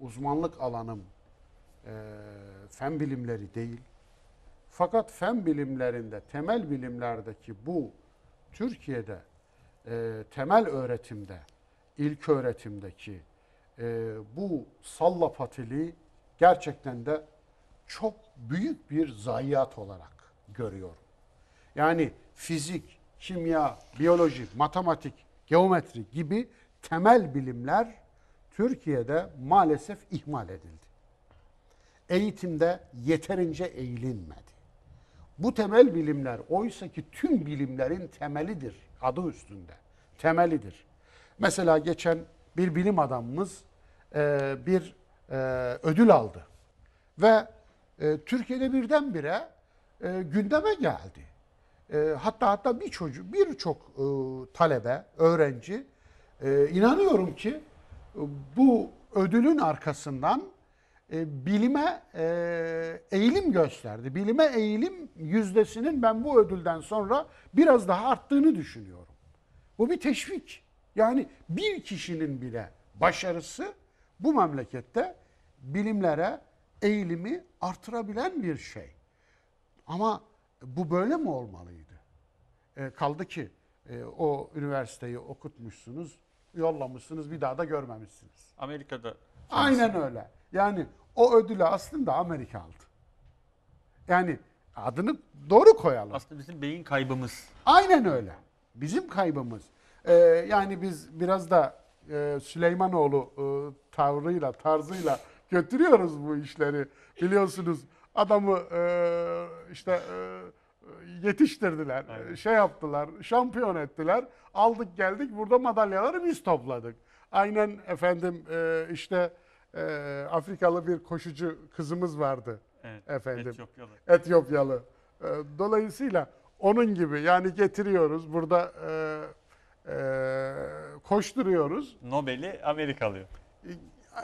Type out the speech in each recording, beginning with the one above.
uzmanlık alanım e, fen bilimleri değil. Fakat fen bilimlerinde, temel bilimlerdeki bu Türkiye'de e, temel öğretimde, ilk öğretimdeki e, bu sallapatili gerçekten de çok büyük bir zayiat olarak görüyorum. Yani fizik, kimya, biyoloji, matematik, geometri gibi temel bilimler Türkiye'de maalesef ihmal edildi. Eğitimde yeterince eğilinmedi. Bu temel bilimler oysa ki tüm bilimlerin temelidir. Adı üstünde. Temelidir. Mesela geçen bir bilim adamımız e, bir e, ödül aldı. Ve e, Türkiye'de birdenbire e, gündeme geldi. E, hatta hatta bir çocuk, birçok e, talebe, öğrenci e, inanıyorum ki bu ödülün arkasından e, bilime e, eğilim gösterdi. Bilime eğilim yüzdesinin ben bu ödülden sonra biraz daha arttığını düşünüyorum. Bu bir teşvik. Yani bir kişinin bile başarısı bu memlekette bilimlere eğilimi artırabilen bir şey. Ama bu böyle mi olmalıydı? E, kaldı ki e, o üniversiteyi okutmuşsunuz, yollamışsınız bir daha da görmemişsiniz. Amerika'da. Aynen öyle. Yani o ödülü aslında Amerika aldı. Yani adını doğru koyalım. Aslında bizim beyin kaybımız. Aynen öyle. Bizim kaybımız. Ee, yani biz biraz da e, Süleymanoğlu e, tavrıyla, tarzıyla götürüyoruz bu işleri. Biliyorsunuz adamı e, işte... E, yetiştirdiler, Aynen. şey yaptılar, şampiyon ettiler. Aldık geldik burada madalyaları biz topladık. Aynen efendim e, işte e, Afrikalı bir koşucu kızımız vardı. Evet, efendim. Etiyopyalı. Etiyopyalı. E, dolayısıyla onun gibi yani getiriyoruz burada e, e, koşturuyoruz. Nobel'i Amerika alıyor. E,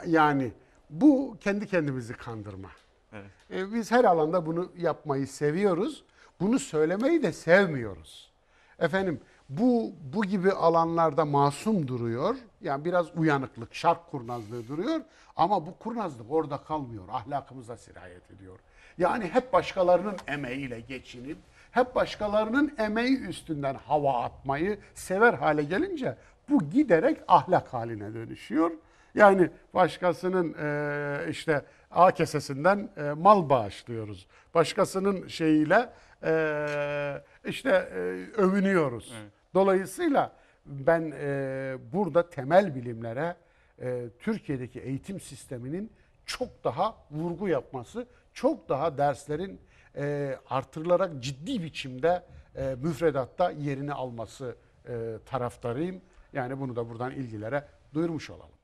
yani bu kendi kendimizi kandırma. Evet. E, biz her alanda bunu yapmayı seviyoruz. Bunu söylemeyi de sevmiyoruz. Efendim bu bu gibi alanlarda masum duruyor. Yani biraz uyanıklık, şark kurnazlığı duruyor ama bu kurnazlık orada kalmıyor. Ahlakımıza sirayet ediyor. Yani hep başkalarının emeğiyle geçinip hep başkalarının emeği üstünden hava atmayı sever hale gelince bu giderek ahlak haline dönüşüyor. Yani başkasının e, işte A kesesinden e, mal bağışlıyoruz. Başkasının şeyiyle e, işte e, övünüyoruz. Evet. Dolayısıyla ben e, burada temel bilimlere e, Türkiye'deki eğitim sisteminin çok daha vurgu yapması, çok daha derslerin e, artırılarak ciddi biçimde e, müfredatta yerini alması e, taraftarıyım. Yani bunu da buradan ilgilere duyurmuş olalım.